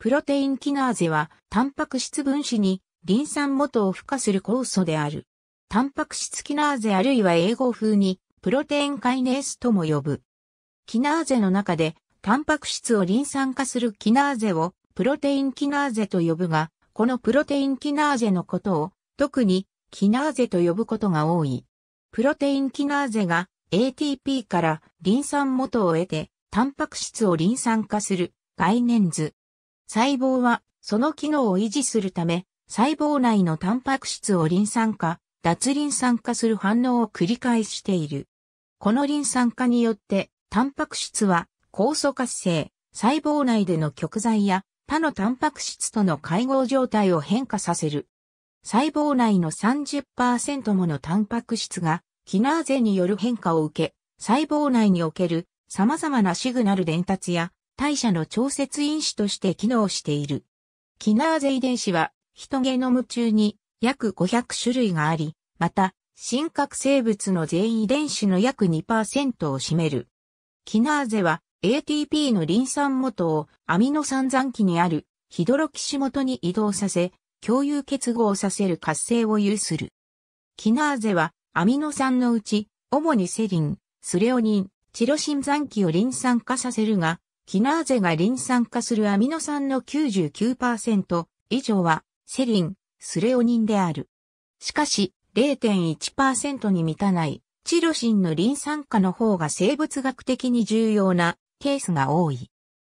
プロテインキナーゼは、タンパク質分子に、リン酸元を付加する酵素である。タンパク質キナーゼあるいは英語風に、プロテインカイネースとも呼ぶ。キナーゼの中で、タンパク質をリン酸化するキナーゼを、プロテインキナーゼと呼ぶが、このプロテインキナーゼのことを、特に、キナーゼと呼ぶことが多い。プロテインキナーゼが ATP からリン酸元を得て、タンパク質をリン酸化する概念図。細胞はその機能を維持するため、細胞内のタンパク質をリン酸化、脱リン酸化する反応を繰り返している。このリン酸化によって、タンパク質は酵素活性、細胞内での極剤や他のタンパク質との会合状態を変化させる。細胞内の30%ものタンパク質がキナーゼによる変化を受け、細胞内における様々なシグナル伝達や代謝の調節因子として機能している。キナーゼ遺伝子は、ヒトゲノム中に約500種類があり、また、深核生物の全遺伝子の約2%を占める。キナーゼは ATP のリン酸元をアミノ酸残基にあるヒドロキシ元に移動させ、共有結合させる活性を有する。キナーゼはアミノ酸のうち、主にセリン、スレオニン、チロシン残基をリン酸化させるが、キナーゼがリン酸化するアミノ酸の99%以上はセリン、スレオニンである。しかし0.1%に満たないチロシンのリン酸化の方が生物学的に重要なケースが多い。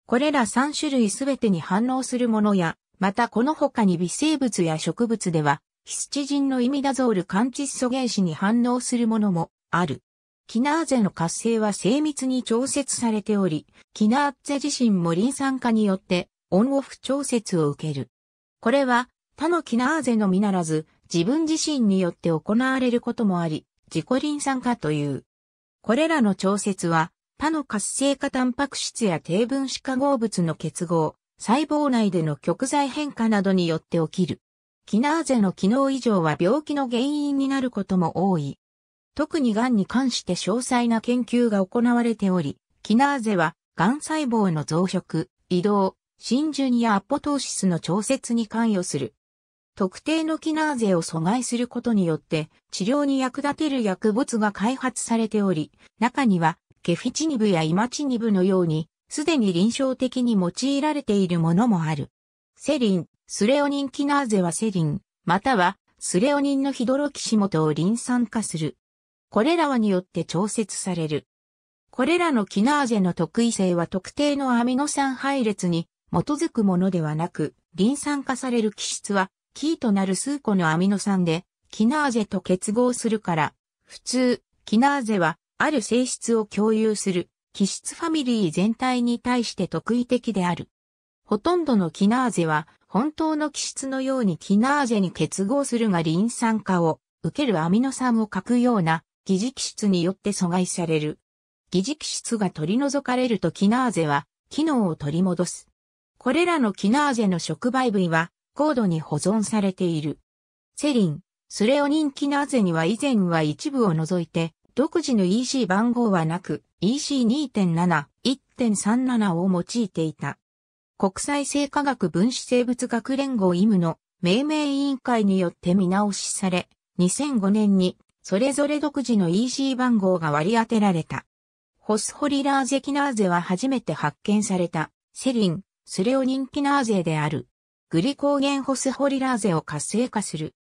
これら3種類すべてに反応するものや、またこの他に微生物や植物では、ヒスチジンのイミダゾール間窒素原子に反応するものもある。キナーゼの活性は精密に調節されており、キナーゼ自身もリン酸化によってオンオフ調節を受ける。これは他のキナーゼのみならず、自分自身によって行われることもあり、自己リン酸化という。これらの調節は、他の活性化タンパク質や低分子化合物の結合、細胞内での極剤変化などによって起きる。キナーゼの機能異常は病気の原因になることも多い。特に癌に関して詳細な研究が行われており、キナーゼは、癌細胞の増殖、移動、真珠にやアポトーシスの調節に関与する。特定のキナーゼを阻害することによって治療に役立てる薬物が開発されており、中にはケフィチニブやイマチニブのように、すでに臨床的に用いられているものもある。セリン、スレオニンキナーゼはセリン、またはスレオニンのヒドロキシモトをリン酸化するこれらはによって調節される。これらのキナーゼの特異性は特定のアミノ酸配列に基づくものではなく、リン酸化される基質は、キーとなる数個のアミノ酸で、キナーゼと結合するから、普通、キナーゼは、ある性質を共有する、基質ファミリー全体に対して特異的である。ほとんどのキナーゼは、本当の基質のようにキナーゼに結合するがリン酸化を受けるアミノ酸を欠くような似機質によって阻害される。似機質が取り除かれるとキナーゼは機能を取り戻す。これらのキナーゼの触媒部位は高度に保存されている。セリン、スレオニンキナーゼには以前は一部を除いて独自の EC 番号はなく EC2.7、1.37を用いていた。国際生化学分子生物学連合イムの命名委員会によって見直しされ、2005年にそれぞれ独自の EC 番号が割り当てられた。ホスホリラーゼキナーゼは初めて発見された、セリン、スレオニンキナーゼである。グリコーゲンホスホリラーゼを活性化する。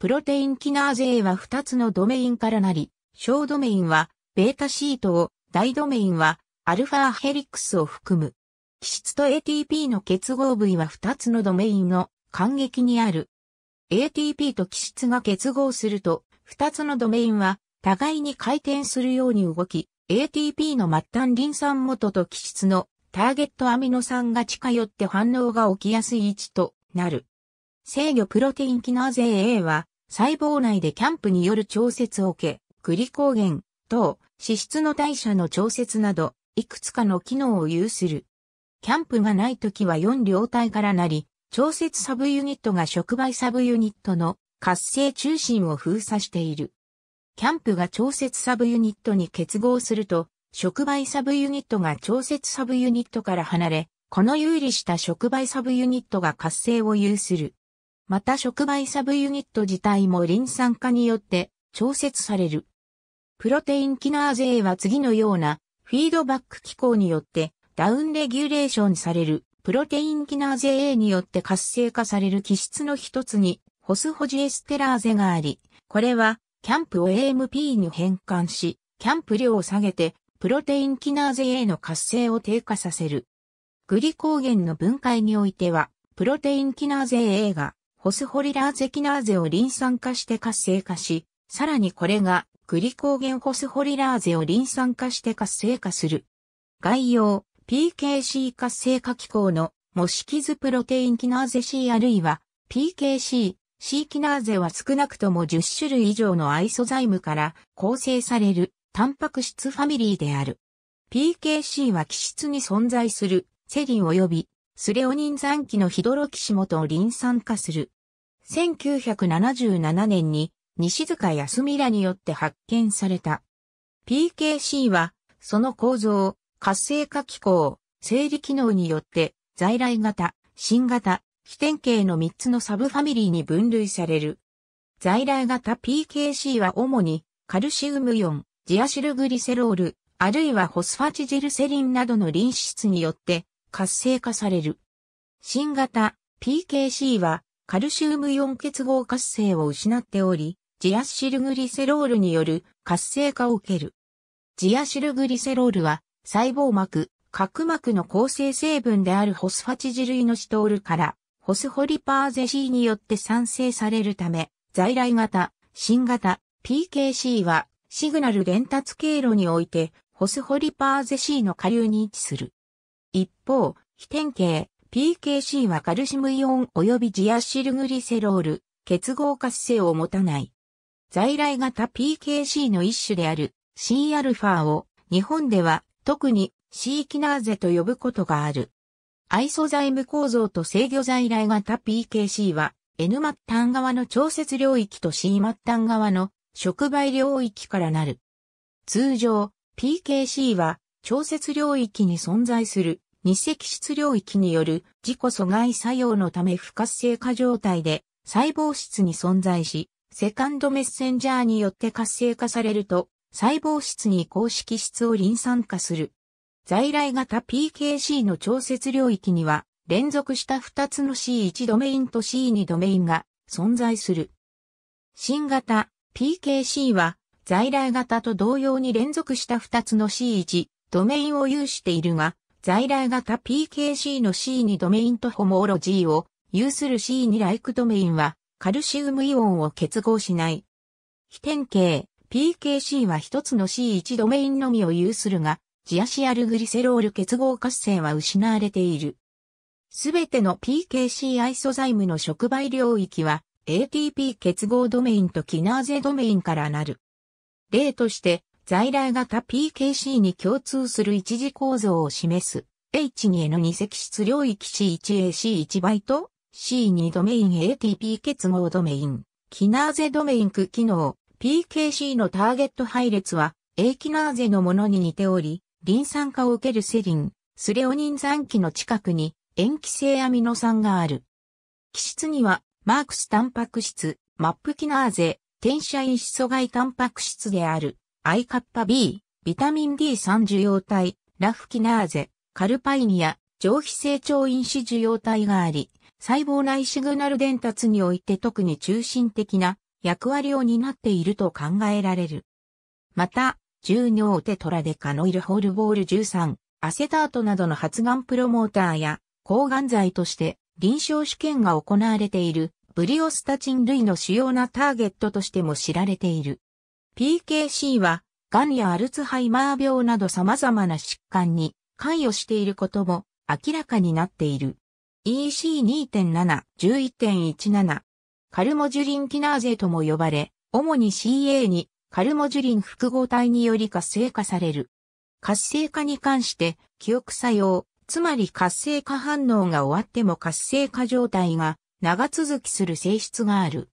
プロテインキナーゼは2つのドメインからなり、小ドメインはベータシートを、大ドメインはアルファヘリックスを含む。基質と ATP の結合部位は2つのドメインの間隙にある。ATP と基質が結合すると二つのドメインは、互いに回転するように動き、ATP の末端リン酸元と基質のターゲットアミノ酸が近寄って反応が起きやすい位置となる。制御プロテインキナーゼ A は細胞内でキャンプによる調節を受け、グリコーゲン、等脂質の代謝の調節など、いくつかの機能を有する。キャンプがない時は4両体からなり、調節サブユニットが触媒サブユニットの活性中心を封鎖している。キャンプが調節サブユニットに結合すると、触媒サブユニットが調節サブユニットから離れ、この有利した触媒サブユニットが活性を有する。また触媒サブユニット自体もリン酸化によって調節される。プロテインキナーゼ A は次のようなフィードバック機構によってダウンレギュレーションされるプロテインキナーゼ A によって活性化される基質の一つにホスホジエステラーゼがあり、これは、キャンプを AMP に変換し、キャンプ量を下げて、プロテインキナーゼ A の活性を低下させる。グリコーゲンの分解においては、プロテインキナーゼ A が、ホスホリラーゼキナーゼをリン酸化して活性化し、さらにこれが、グリコーゲンホスホリラーゼをリン酸化して活性化する。概要、PKC 活性化機構の、模式図プロテインキナーゼ C あるいは、PKC シーキナーゼは少なくとも10種類以上のアイソザイムから構成されるタンパク質ファミリーである。PKC は基質に存在するセリン及びスレオニン残機のヒドロキシモをリン酸化する。1977年に西塚康美らによって発見された。PKC はその構造、活性化機構、生理機能によって在来型、新型、非典型の3つのサブファミリーに分類される。在来型 PKC は主にカルシウムイオン、ジアシルグリセロール、あるいはホスファチジルセリンなどの臨脂質によって活性化される。新型 PKC はカルシウムイオン結合活性を失っており、ジアシルグリセロールによる活性化を受ける。ジアシルグリセロールは細胞膜、角膜の構成成分であるホスファチジルイノシトールからホスホリパーゼ C によって産生されるため、在来型、新型、PKC は、シグナル伝達経路において、ホスホリパーゼ C の下流に位置する。一方、非典型、PKC はカルシムイオン及びジアシルグリセロール、結合活性を持たない。在来型 PKC の一種である Cα を日本では特に C キナーゼと呼ぶことがある。アイソザイム構造と制御材来型 PKC は N 末端側の調節領域と C 末端側の触媒領域からなる。通常、PKC は調節領域に存在する日積質領域による自己阻害作用のため不活性化状態で細胞質に存在し、セカンドメッセンジャーによって活性化されると細胞質に公式質を臨酸化する。在来型 PKC の調節領域には、連続した2つの C1 ドメインと C2 ドメインが存在する。新型 PKC は、在来型と同様に連続した2つの C1 ドメインを有しているが、在来型 PKC の C2 ドメインとホモロジーを有する C2 ライクドメインは、カルシウムイオンを結合しない。非典型 PKC は1つの C1 ドメインのみを有するが、ジアシアルグリセロール結合活性は失われている。すべての PKC アイソザイムの触媒領域は ATP 結合ドメインとキナーゼドメインからなる。例として、在来型 PKC に共通する一次構造を示す H2N2 積質領域 C1AC1 倍と C2 ドメイン ATP 結合ドメイン、キナーゼドメイン区機能、PKC のターゲット配列は A キナーゼのものに似ており、リン酸化を受けるセリン、スレオニン酸基の近くに塩基性アミノ酸がある。基質には、マークスタンパク質、マップキナーゼ、転写因子阻害タンパク質である、I カッパ B、ビタミン D3 受容体、ラフキナーゼ、カルパイニア、上皮成長因子受容体があり、細胞内シグナル伝達において特に中心的な役割を担っていると考えられる。また、重尿テトラデカノイルホールボール13、アセタートなどの発がんプロモーターや抗がん剤として臨床試験が行われているブリオスタチン類の主要なターゲットとしても知られている。PKC は、がんやアルツハイマー病など様々な疾患に関与していることも明らかになっている。EC2.7、11.17、カルモジュリンキナーゼとも呼ばれ、主に CA にカルモジュリン複合体により活性化される。活性化に関して、記憶作用、つまり活性化反応が終わっても活性化状態が長続きする性質がある。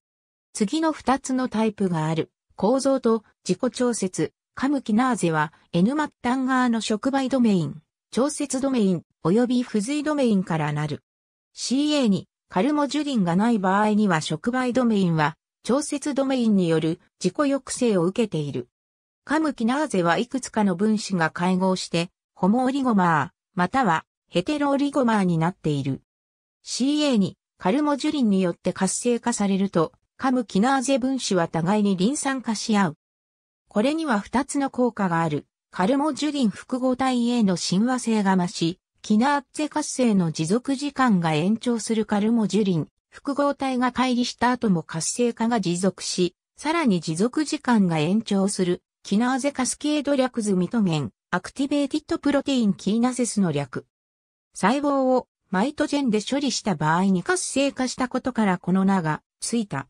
次の2つのタイプがある。構造と自己調節、カムキナーゼは N 末端側の触媒ドメイン、調節ドメイン、及び付随ドメインからなる。CA にカルモジュリンがない場合には触媒ドメインは調節ドメインによる自己抑制を受けている。カムキナーゼはいくつかの分子が会合して、ホモオリゴマー、またはヘテロオリゴマーになっている。CA にカルモジュリンによって活性化されると、カムキナーゼ分子は互いにリン酸化し合う。これには2つの効果がある。カルモジュリン複合体への親和性が増し、キナーゼ活性の持続時間が延長するカルモジュリン複合体が乖離した後も活性化が持続し、さらに持続時間が延長する、キナーゼカスケード略図ミトゲン、アクティベーティッドプロテインキーナセスの略。細胞をマイトジェンで処理した場合に活性化したことからこの名がついた。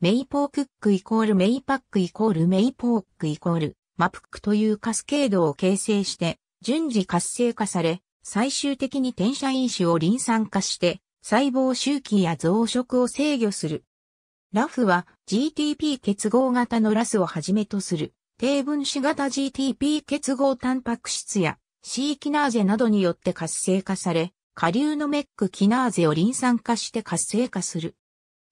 メイポークックイコールメイパックイコールメイポークイコールマプックというカスケードを形成して順次活性化され、最終的に転写因子をリン酸化して細胞周期や増殖を制御する。ラフは GTP 結合型のラスをはじめとする低分子型 GTP 結合タンパク質や C キナーゼなどによって活性化され、下流のメックキナーゼをリン酸化して活性化する。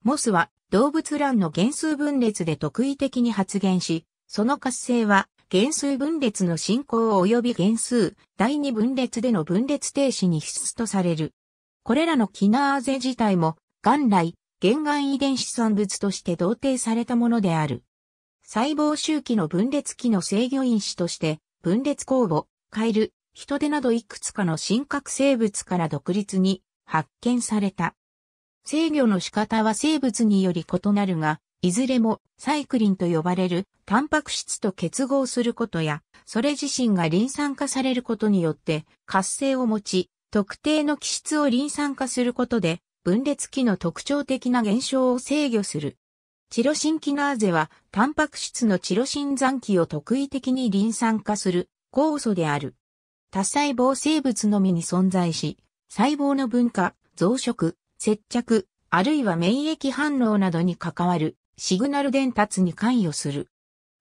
モスは動物卵の原数分裂で特異的に発現し、その活性は原数分裂の進行及び原数第二分裂での分裂停止に必須とされる。これらのキナーゼ自体も、元来、原癌遺伝子産物として同定されたものである。細胞周期の分裂期の制御因子として、分裂酵母、カエル、人手などいくつかの真核生物から独立に発見された。制御の仕方は生物により異なるが、いずれもサイクリンと呼ばれるタンパク質と結合することや、それ自身がリン酸化されることによって活性を持ち、特定の基質を臨酸化することで、分裂期の特徴的な現象を制御する。チロシンキナーゼは、タンパク質のチロシン残機を特異的に臨酸化する酵素である。多細胞生物のみに存在し、細胞の分化、増殖、接着、あるいは免疫反応などに関わるシグナル伝達に関与する。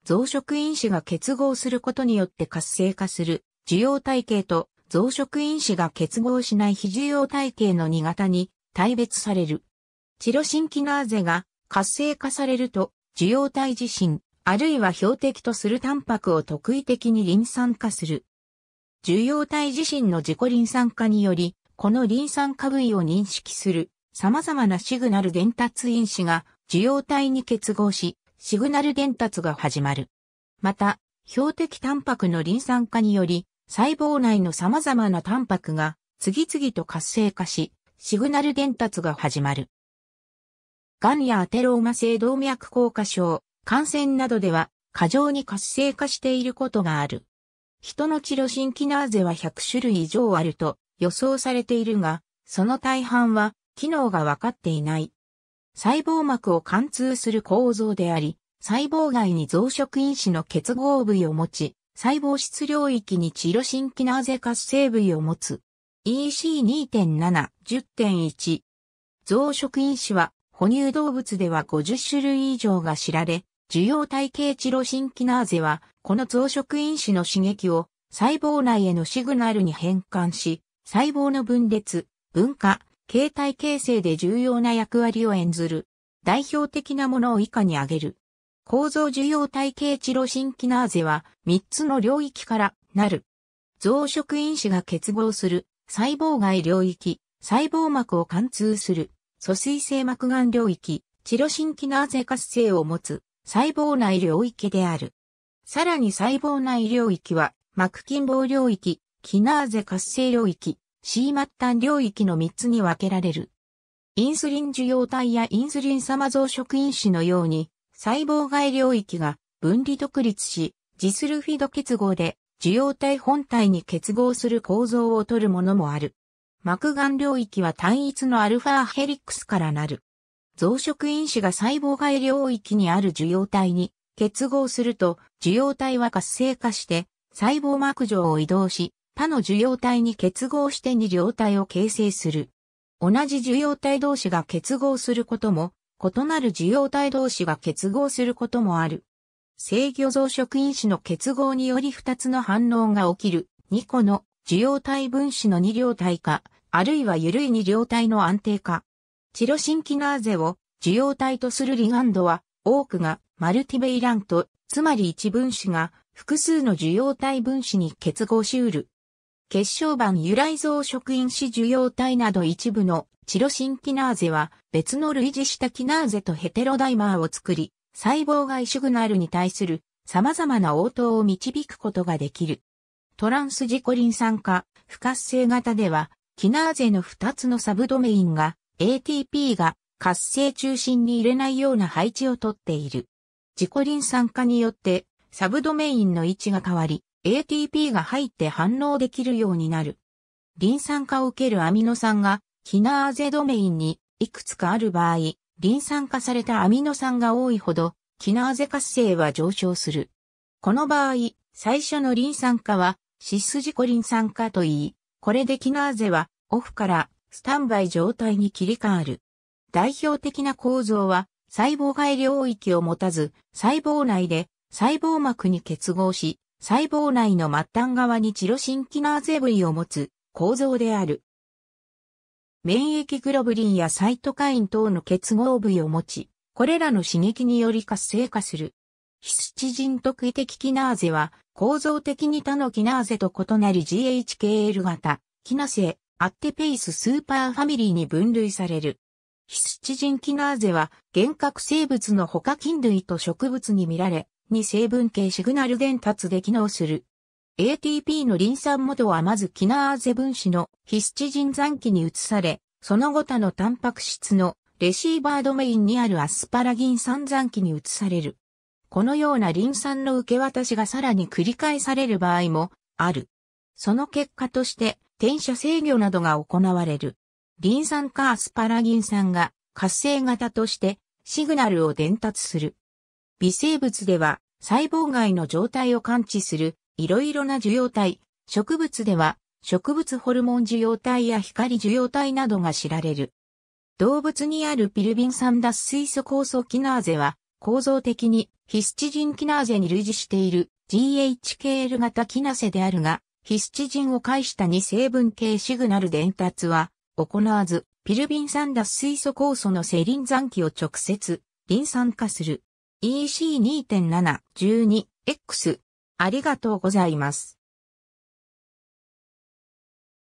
増殖因子が結合することによって活性化する受容体系と増殖因子が結合しない非受容体系の2型に大別される。チロシンキナーゼが活性化されると、受容体自身、あるいは標的とするタンパクを特異的にリン酸化する。受容体自身の自己リン酸化により、このリン酸化部位を認識する様々なシグナル伝達因子が受容体に結合し、シグナル伝達が始まる。また、標的タンパクのリン酸化により、細胞内の様々なタンパクが次々と活性化し、シグナル伝達が始まる。ンやアテローマ性動脈硬化症、感染などでは過剰に活性化していることがある。人のチロシンキナーゼは100種類以上あると予想されているが、その大半は機能がわかっていない。細胞膜を貫通する構造であり、細胞外に増殖因子の結合部位を持ち、細胞質領域にチロシンキナーゼ活性部位を持つ。EC2.7、10.1。増殖因子は、哺乳動物では50種類以上が知られ、受容体系チロシンキナーゼは、この増殖因子の刺激を細胞内へのシグナルに変換し、細胞の分裂、分化、形態形成で重要な役割を演ずる。代表的なものを以下に挙げる。構造受容体系チロシンキナーゼは3つの領域からなる。増殖因子が結合する細胞外領域、細胞膜を貫通する疎水性膜眼領域、チロシンキナーゼ活性を持つ細胞内領域である。さらに細胞内領域は膜筋棒領域、キナーゼ活性領域、C 末端領域の3つに分けられる。インスリン受容体やインスリン様増殖因子のように、細胞外領域が分離独立し、ジスルフィド結合で受容体本体に結合する構造をとるものもある。膜眼領域は単一のアルファヘリックスからなる。増殖因子が細胞外領域にある受容体に結合すると、受容体は活性化して細胞膜上を移動し、他の受容体に結合して二両体を形成する。同じ受容体同士が結合することも異なる受容体同士が結合することもある。制御増殖因子の結合により2つの反応が起きる2個の受容体分子の二両体化、あるいは緩い二両体の安定化。チロシンキナーゼを受容体とするリガンドは多くがマルティベイラント、つまり一分子が複数の受容体分子に結合しうる結晶板由来増殖因子受容体など一部のチロシンキナーゼは別の類似したキナーゼとヘテロダイマーを作り、細胞外シグナルに対する様々な応答を導くことができる。トランスジコリン酸化、不活性型では、キナーゼの2つのサブドメインが ATP が活性中心に入れないような配置をとっている。ジコリン酸化によってサブドメインの位置が変わり、ATP が入って反応できるようになる。リン酸化を受けるアミノ酸が、キナーゼドメインにいくつかある場合、リン酸化されたアミノ酸が多いほど、キナーゼ活性は上昇する。この場合、最初のリン酸化は、シスジコリン酸化といい、これでキナーゼは、オフからスタンバイ状態に切り替わる。代表的な構造は、細胞外領域を持たず、細胞内で細胞膜に結合し、細胞内の末端側にチロシンキナーゼ部位を持つ構造である。免疫グロブリンやサイトカイン等の結合部位を持ち、これらの刺激により活性化する。ヒスチジン特異的キナーゼは構造的に他のキナーゼと異なり GHKL 型、キナセ、アッテペイススーパーファミリーに分類される。ヒスチジンキナーゼは幻覚生物の他菌類と植物に見られ、に成分系シグナル伝達で機能する。ATP のリン酸元はまずキナーゼ分子のヒスチジン残機に移され、その後他のタンパク質のレシーバードメインにあるアスパラギン酸残機に移される。このようなリン酸の受け渡しがさらに繰り返される場合もある。その結果として転写制御などが行われる。リン酸かアスパラギン酸が活性型としてシグナルを伝達する。微生物では細胞外の状態を感知するいろいろな受容体、植物では植物ホルモン受容体や光受容体などが知られる。動物にあるピルビン酸脱水素酵素キナーゼは構造的にヒスチジンキナーゼに類似している GHKL 型キナセであるが、ヒスチジンを介した2成分系シグナル伝達は行わず、ピルビン酸脱水素酵素のセリン残基を直接、リン酸化する。EC2.712X ありがとうございます。